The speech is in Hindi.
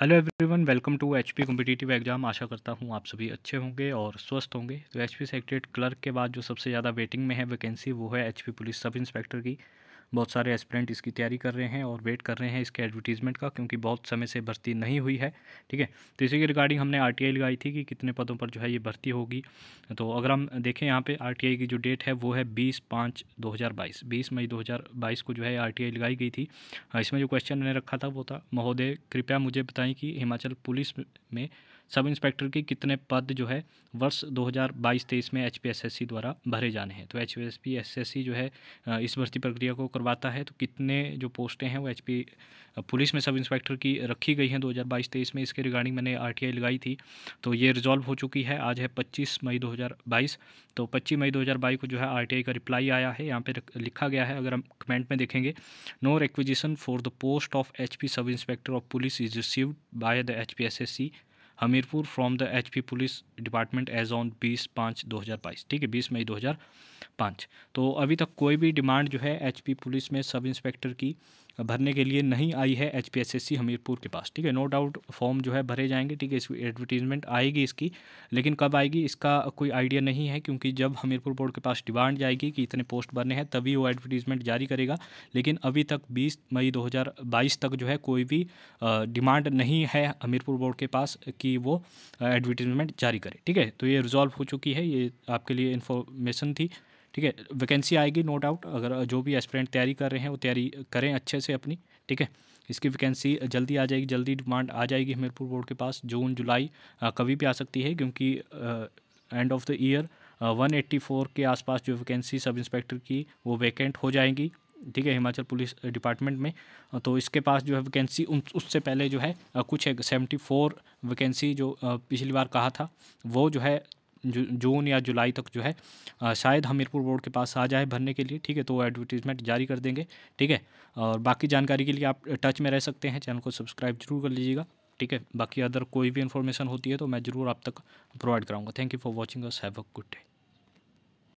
hello everyone welcome to HP competitive exam आशा करता हूँ आप सभी अच्छे होंगे और स्वस्थ होंगे तो एचपी सेक्रेटरी क्लर्क के बाद जो सबसे ज़्यादा वेटिंग में है वैकेंसी वो है एचपी पुलिस सब इंस्पेक्टर की बहुत सारे एस्परेंट इसकी तैयारी कर रहे हैं और वेट कर रहे हैं इसके एडवर्टीज़मेंट का क्योंकि बहुत समय से भर्ती नहीं हुई है ठीक है तो इसी के रिगार्डिंग हमने आर लगाई थी कि कितने पदों पर जो है ये भर्ती होगी तो अगर हम देखें यहाँ पर आर की जो डेट है वो है बीस पाँच दो हज़ार बाईस बीस मई दो हज़ार बाईस को जो है आर लगाई गई थी इसमें जो क्वेश्चन मैंने रखा था वो था महोदय कृपया मुझे बताएं कि हिमाचल पुलिस में सब इंस्पेक्टर के कितने पद जो है वर्ष 2022-23 में एच द्वारा भरे जाने हैं तो एच जो है इस भर्ती प्रक्रिया को करवाता है तो कितने जो पोस्टें हैं वो एच पुलिस में सब इंस्पेक्टर की रखी गई हैं 2022 हज़ार में इसके रिगार्डिंग मैंने आर लगाई थी तो ये रिजॉल्व हो चुकी है आज है 25 मई 2022 तो 25 मई 2022 को जो है आर का रिप्लाई आया है यहाँ पे लिखा गया है अगर हम कमेंट में देखेंगे no requisition for the post of H sub inspector of police is received by the H Hamirpur from the P police department as on बीस पाँच दो हज़ार बाईस ठीक है बीस मई दो हज़ार पाँच तो अभी तक कोई भी डिमांड जो है एचपी पुलिस में सब इंस्पेक्टर की भरने के लिए नहीं आई है H P S S C Hamirpur के पास ठीक है नो डाउट फॉर्म जो है भरे जाएंगे ठीक है इसकी एडवर्टीजमेंट आएगी इसकी लेकिन कब आएगी इसका कोई आइडिया नहीं है क्योंकि जब हमीरपुर बोर्ड के पास डिमांड जाएगी कि इतने पोस्ट भरने हैं तभी वो एडवर्टीजमेंट जारी करेगा लेकिन अभी तक बीस मई दो हज़ार बाईस तक जो है कोई भी डिमांड नहीं है हमीरपुर बोर्ड के पास कि कि वो एडवर्टीजमेंट जारी करे ठीक है तो ये रिजॉल्व हो चुकी है ये आपके लिए इन्फॉर्मेशन थी ठीक है वैकेंसी आएगी नो डाउट अगर जो भी एस्परेंट तैयारी कर रहे हैं वो तैयारी करें अच्छे से अपनी ठीक है इसकी वैकेंसी जल्दी आ जाएगी जल्दी डिमांड आ जाएगी हमीरपुर बोर्ड के पास जून जुलाई कभी भी आ सकती है क्योंकि एंड ऑफ द ईयर 184 के आसपास जो वैकेंसी सब इंस्पेक्टर की वो वैकेंट हो जाएंगी ठीक है हिमाचल पुलिस डिपार्टमेंट में तो इसके पास जो है वैकेंसी उससे पहले जो है कुछ है सेवेंटी फोर वैकेंसी जो पिछली बार कहा था वो जो है जून या जुलाई तक जो है शायद हमीरपुर बोर्ड के पास आ जाए भरने के लिए ठीक है तो एडवर्टीजमेंट जारी कर देंगे ठीक है और बाकी जानकारी के लिए आप टच में रह सकते हैं चैनल को सब्सक्राइब जरूर कर लीजिएगा ठीक है बाकी अदर कोई भी इन्फॉर्मेशन होती है तो मैं ज़रूर आप तक प्रोवाइड कराऊंगा thank you for watching us have a good day